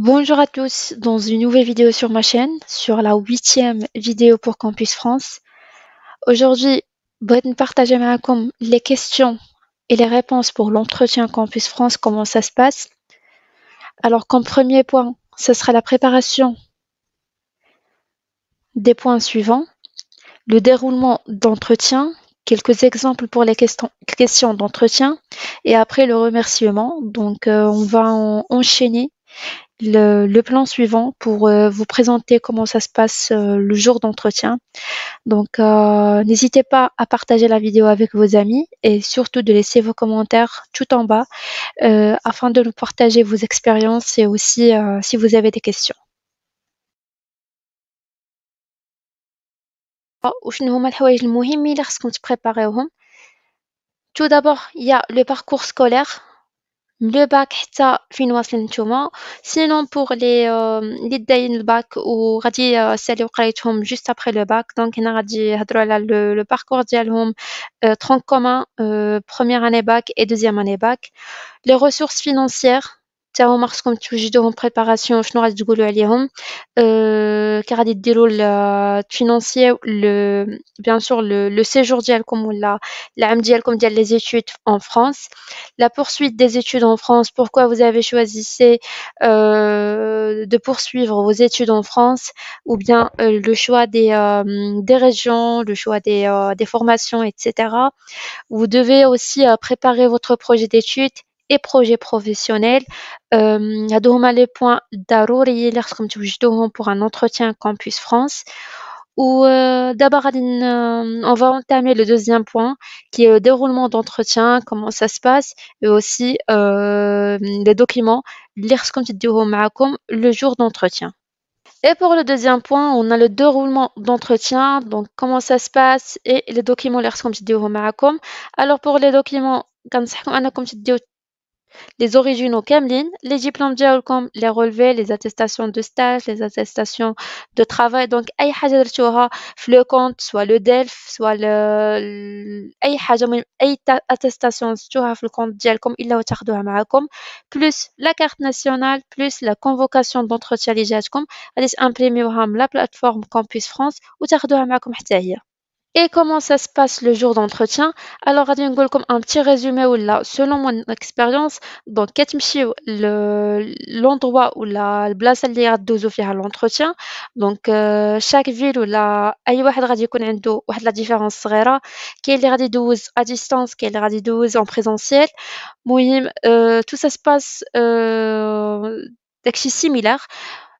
Bonjour à tous, dans une nouvelle vidéo sur ma chaîne, sur la huitième vidéo pour Campus France. Aujourd'hui, Ben partager avec les questions et les réponses pour l'entretien Campus France, comment ça se passe. Alors, comme premier point, ce sera la préparation des points suivants, le déroulement d'entretien, quelques exemples pour les questions, questions d'entretien et après le remerciement. Donc, euh, on va en enchaîner le, plan suivant pour euh, vous présenter comment ça se passe euh, le jour d'entretien. Donc, euh, n'hésitez pas à partager la vidéo avec vos amis et surtout de laisser vos commentaires tout en bas afin de nous partager vos expériences et aussi si vous avez des questions. Tout d'abord, il y a le parcours scolaire le bac, ça finit en septembre. Sinon, pour les euh, les le bac ou radier c'est les collègues juste après le bac. Donc, il y a le parcours d'élèves, euh, tronc commun, euh, première année bac et deuxième année bac. Les ressources financières. تاعهم خصكم توجدوهم بريباراسيون شنو غادي تقولوا عليهم car غادي ديروا تفينونسيو بيان سور le سيجور ديالكم ولا العام ديالكم ديال les études en France la poursuite des études en France pourquoi vous avez choisi euh, de poursuivre vos études en France ou bien euh, le choix des, euh, des régions, le choix des, des, formations, etc. Vous devez aussi préparer votre projet d'études et projets professionnels. y euh, a les points ضروري pour un entretien campus France. Ou euh, d'abord, euh, on va entamer le deuxième point qui est le déroulement d'entretien, comment ça se passe, et aussi euh, les documents, le jour d'entretien. Et pour le deuxième point, on a le déroulement d'entretien, donc comment ça se passe et les documents, Alors pour les documents, les originaux Kemlin, les diplômes les relevés, les attestations de stage, les attestations de travail, donc اي حاجة درتوها dans le compte, soit le DELF, soit le اي حاجة المهم اي attestation درتوها le compte ديالكم plus la carte nationale plus la convocation d'entretien اللي جاتكم allez la la plateforme Campus France, France, وتاخذوها معاكم حتى et comment ça se passe le jour d'entretien Alors, vais vous comme un petit résumé ou là, selon mon expérience, donc le l'endroit ou la البلاصه 12 غدوزو à l'entretien. Donc euh, chaque ville ou la اي واحد غادي une la différence sera. كاين à distance, qui est en présentiel. Euh, tout ça se passe euh, façon similaire.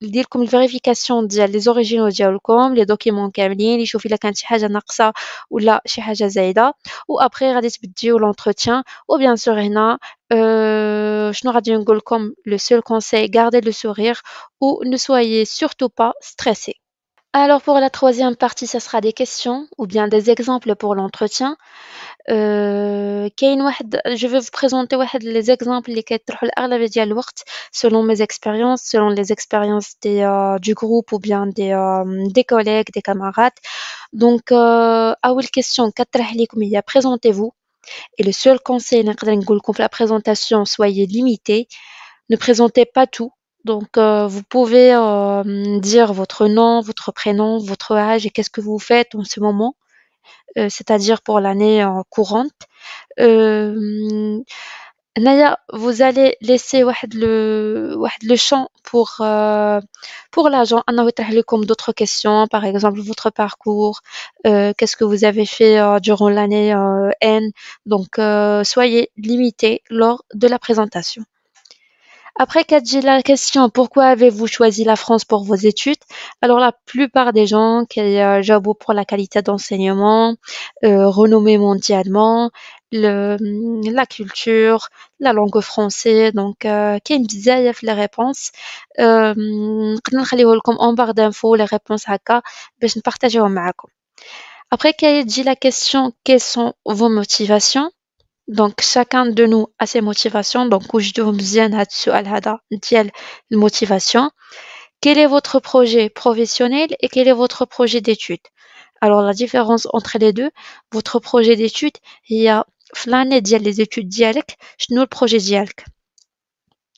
Il dit une vérification, déjà les origines déjà au les documents qu'elles viennent, ils à la quantité de la quoi ou la quantité zéda. Ou après, ils vont l'entretien. Ou bien sûr, hein, ah, Golcom le seul conseil, gardez le sourire ou ne soyez surtout pas stressé. Alors pour la troisième partie, ce sera des questions ou bien des exemples pour l'entretien. Euh, je vais vous présenter les exemples selon mes expériences, selon les expériences euh, du groupe ou bien des, euh, collègues, des camarades. Donc, euh, à euh, question, présentez-vous. Et le seul conseil, la présentation, soyez limité. Ne présentez pas tout donc, euh, vous pouvez euh, dire votre nom, votre prénom, votre âge et qu'est-ce que vous faites en ce moment, euh, c'est-à-dire pour l'année courante. Naya, vous allez laisser le, champ pour, pour l'agent. comme d'autres questions, par exemple votre parcours, qu'est-ce que vous avez fait durant l'année N. Donc, soyez limité lors de la présentation. Après, qu'a dit la question, pourquoi avez-vous choisi la France pour vos études Alors, la plupart des gens qui euh, pour la qualité d'enseignement, euh, renommée mondialement, le, hum, la culture, la langue française, donc y euh, les réponses euh, hum, a, vous comme en barre d'infos les réponses à vais ben, partager avec vous. après dit la question quelles sont vos motivations donc chacun de nous a ses motivations donc motivation. quel est votre projet professionnel et quel est votre projet d'étude? alors la différence entre les deux votre projet d'étude, il y a l'année dial les études ديالك شنو le projet ديالك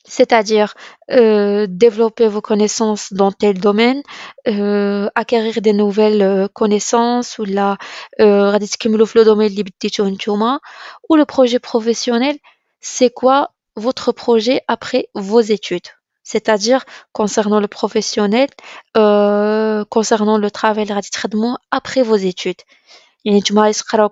c'est-à-dire euh, développer vos connaissances dans tel domaine, euh, acquérir des nouvelles euh, connaissances ou la euh, ou le projet professionnel, c'est quoi votre projet après vos études c'est-à-dire concernant le professionnel, concernant le travail, après vos études et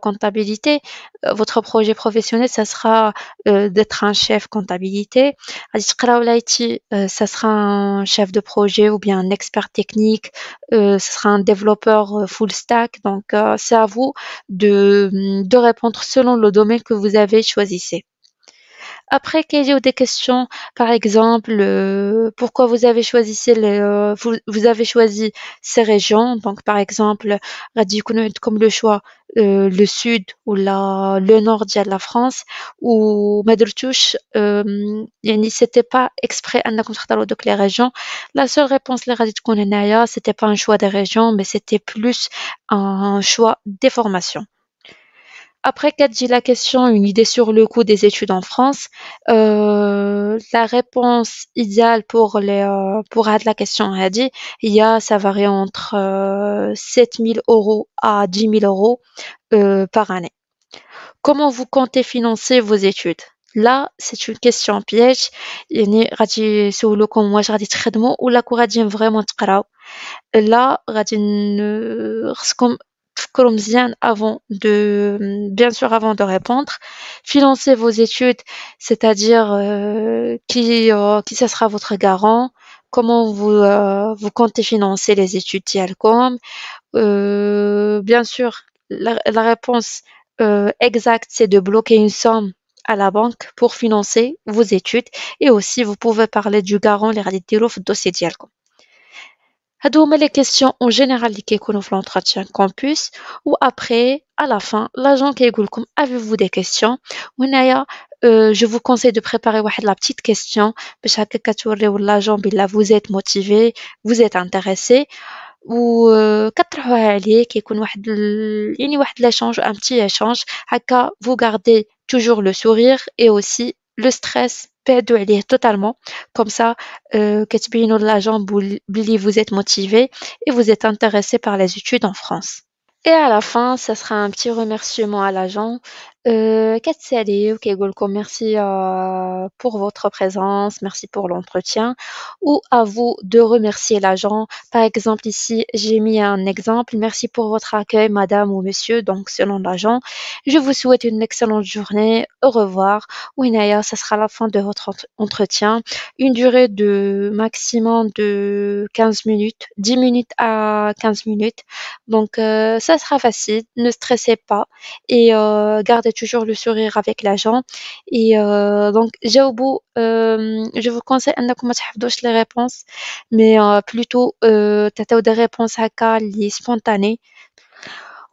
comptabilité, euh, votre projet professionnel, ça sera euh, d'être un chef comptabilité. Euh, ça sera un chef de projet ou bien un expert technique, euh, ça sera un développeur full stack. Donc, c'est à vous de, de répondre selon le domaine que vous avez choisi. Après, quelles eu des questions, par exemple, euh, pourquoi vous avez choisi ces, euh, vous, avez choisi ces régions Donc, par exemple, comme le choix euh, le sud ou le nord de la France ou Madrutouche, euh, c'était pas exprès à donc les régions. La seule réponse les qu'on c'était pas un choix des régions, mais c'était plus un choix des formations. Après dit la question, une idée sur le coût des études en France. Euh, la réponse idéale pour les euh, pour la question a dit, il y a ça varie entre 7 euh, 000 euros à 10 000 euros euh, par année. Comment vous comptez financer vos études Là, c'est une question piège. يعني غادي يسولوكم ou la تخدموا ولا كون vraiment فريمون Là, لا غادي a تفكروا avant de bien sûr avant de répondre Financer vos études c'est-à-dire euh, qui ce euh, qui sera votre garant comment vous euh, vous comptez financer les études d'IALCOM. bien sûr la, réponse exacte c'est de bloquer une somme à la banque pour financer vos études et aussi vous pouvez parler du garant les réalités de dossier d'IALCOM. Hadouma les questions ont généralisé qu'on nous fait entretien campus ou après à la fin l'agent qui est Google avez-vous des questions ou euh, je vous conseille de préparer la petite question que chaque catégorie de l'agent il ben vous êtes motivé vous êtes intéressé ou euh, quatre fois, il qui a un petit échange à quoi vous gardez toujours le sourire et aussi le stress Peut عليه totalement. Comme ça, euh, l'agent vous êtes motivé et vous êtes intéressé par les études en France. Et à la fin, ce sera un petit remerciement à l'agent euh, «Merci, euh, pour votre présence, merci pour l'entretien» ou à vous de remercier l'agent. Par exemple, ici, j'ai mis un exemple: «Merci pour votre accueil madame ou monsieur», donc selon l'agent. «Je vous souhaite une excellente journée. Au revoir» oui d'ailleurs ce sera la fin de votre entretien. Une durée de maximum de 15 minutes, 10 minutes à 15 minutes. Donc ce euh, ça sera facile, ne stressez pas et gardez toujours le sourire avec l'agent. Et euh, donc j'ai au bout. Euh, je vous conseille de les réponses, mais euh, plutôt euh, des réponses à cas spontanées.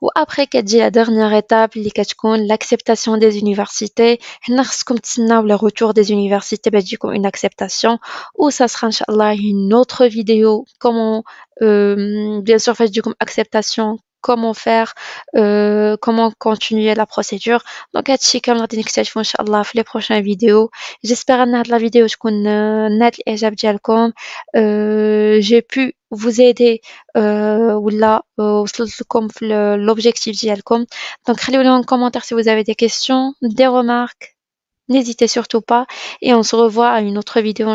Ou après, dit la dernière étape, l'acceptation des universités. le retour des universités, bah, du coup une acceptation. Ou ça sera, une autre vidéo. Comment, bien sûr, faire du coup acceptation, comment faire, euh, comment continuer la procédure. Donc, à prochaines la je vous في les prochaines J'espère que la vidéo, je euh, connais euh, J'ai pu vous aider ou là وصلت l'objectif Donc, en commentaire si vous avez des questions, des remarques. N'hésitez surtout pas et on se revoit à une autre vidéo,